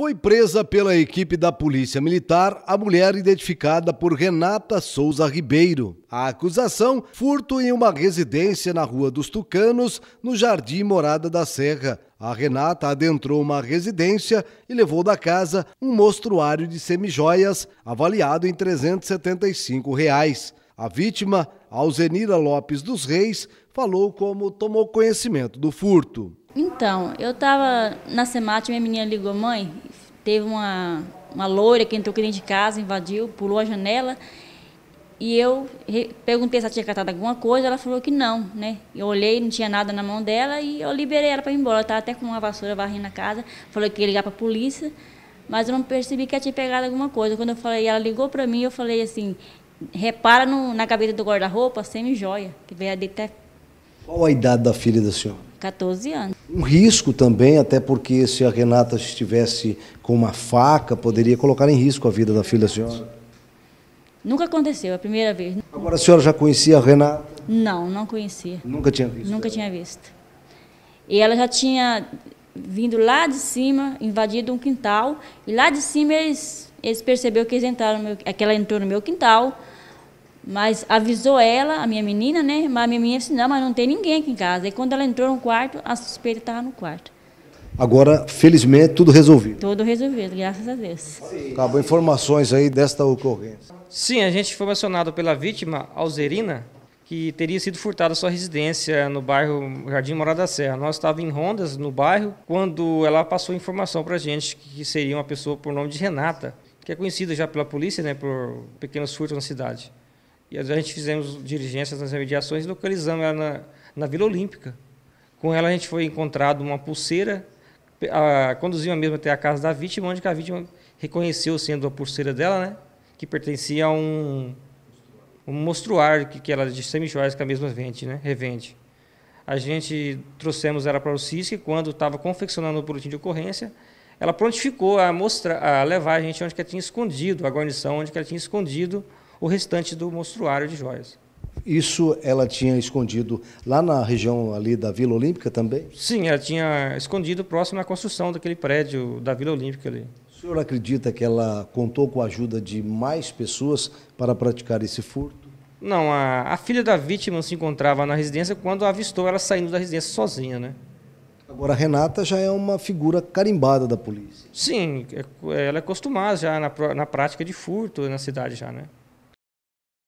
Foi presa pela equipe da Polícia Militar a mulher identificada por Renata Souza Ribeiro. A acusação: furto em uma residência na Rua dos Tucanos, no Jardim Morada da Serra. A Renata adentrou uma residência e levou da casa um mostruário de semijoias avaliado em R$ 375. Reais. A vítima, Alzenira Lopes dos Reis, falou como tomou conhecimento do furto. Então, eu estava na e minha menina ligou, mãe, Teve uma, uma loira que entrou aqui dentro de casa, invadiu, pulou a janela. E eu perguntei se ela tinha catado alguma coisa, ela falou que não, né? Eu olhei, não tinha nada na mão dela e eu liberei ela para ir embora. Ela estava até com uma vassoura varrendo a casa, falou que ia ligar para a polícia, mas eu não percebi que ela tinha pegado alguma coisa. Quando eu falei, ela ligou para mim, eu falei assim: repara no, na cabeça do guarda-roupa, semi-joia, que veio a deitar. Qual a idade da filha da senhora? 14 anos. Um risco também, até porque se a Renata estivesse com uma faca, poderia colocar em risco a vida da filha da senhora. Nunca aconteceu, é a primeira vez. Agora a senhora já conhecia a Renata? Não, não conhecia. Nunca tinha visto? Nunca ela. tinha visto. E ela já tinha vindo lá de cima, invadido um quintal, e lá de cima eles, eles perceberam que eles entraram meu, é que ela entrou no meu quintal, mas avisou ela, a minha menina, né? Mas a minha menina disse, não, mas não tem ninguém aqui em casa. E quando ela entrou no quarto, a suspeita estava no quarto. Agora, felizmente, tudo resolvido. Tudo resolvido, graças a Deus. Acabou informações aí desta ocorrência. Sim, a gente foi mencionado pela vítima, Alzerina, que teria sido furtada sua residência no bairro Jardim Morada da Serra. Nós estávamos em rondas no bairro quando ela passou informação para a gente que seria uma pessoa por nome de Renata, que é conhecida já pela polícia né, por pequenos furtos na cidade. E a gente fizemos diligências nas remediações e localizamos ela na, na Vila Olímpica. Com ela a gente foi encontrado uma pulseira, a, conduziu a mesma até a casa da vítima, onde a vítima reconheceu sendo a pulseira dela, né? Que pertencia a um, um mostruário que, que ela de semijoias que é a mesma vende, né? Revende. A gente trouxemos ela para o CISC quando estava confeccionando o boletim de ocorrência. Ela prontificou a mostrar, a levar a gente onde que ela tinha escondido, a guarnição onde que ela tinha escondido o restante do mostruário de joias. Isso ela tinha escondido lá na região ali da Vila Olímpica também? Sim, ela tinha escondido próximo à construção daquele prédio da Vila Olímpica ali. O senhor acredita que ela contou com a ajuda de mais pessoas para praticar esse furto? Não, a, a filha da vítima se encontrava na residência quando avistou ela saindo da residência sozinha, né? Agora, a Renata já é uma figura carimbada da polícia. Sim, é, é, ela é acostumada já na, na prática de furto na cidade já, né?